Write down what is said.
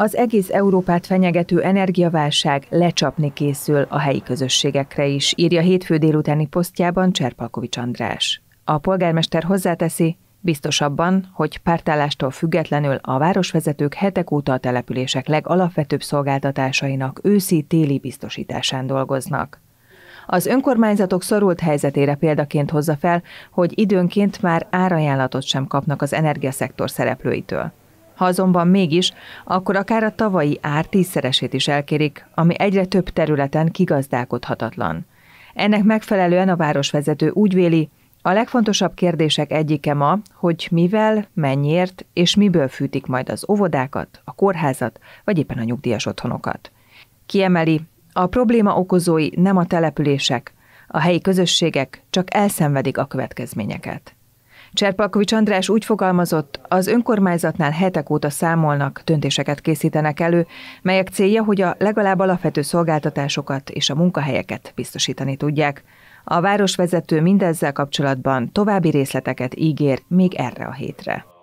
Az egész Európát fenyegető energiaválság lecsapni készül a helyi közösségekre is, írja hétfő délutáni posztjában Cserpalkovics András. A polgármester hozzáteszi, biztosabban, hogy pártállástól függetlenül a városvezetők hetek óta a települések legalapvetőbb szolgáltatásainak őszi-téli biztosításán dolgoznak. Az önkormányzatok szorult helyzetére példaként hozza fel, hogy időnként már árajánlatot sem kapnak az energiaszektor szereplőitől. Ha azonban mégis, akkor akár a tavalyi ár tízszeresét is elkérik, ami egyre több területen kigazdálkodhatatlan. Ennek megfelelően a városvezető úgy véli, a legfontosabb kérdések egyike ma, hogy mivel, mennyiért és miből fűtik majd az óvodákat, a kórházat vagy éppen a nyugdíjas otthonokat. Kiemeli, a probléma okozói nem a települések, a helyi közösségek csak elszenvedik a következményeket. Cserpalkovics András úgy fogalmazott, az önkormányzatnál hetek óta számolnak, döntéseket készítenek elő, melyek célja, hogy a legalább alapvető szolgáltatásokat és a munkahelyeket biztosítani tudják. A városvezető mindezzel kapcsolatban további részleteket ígér még erre a hétre.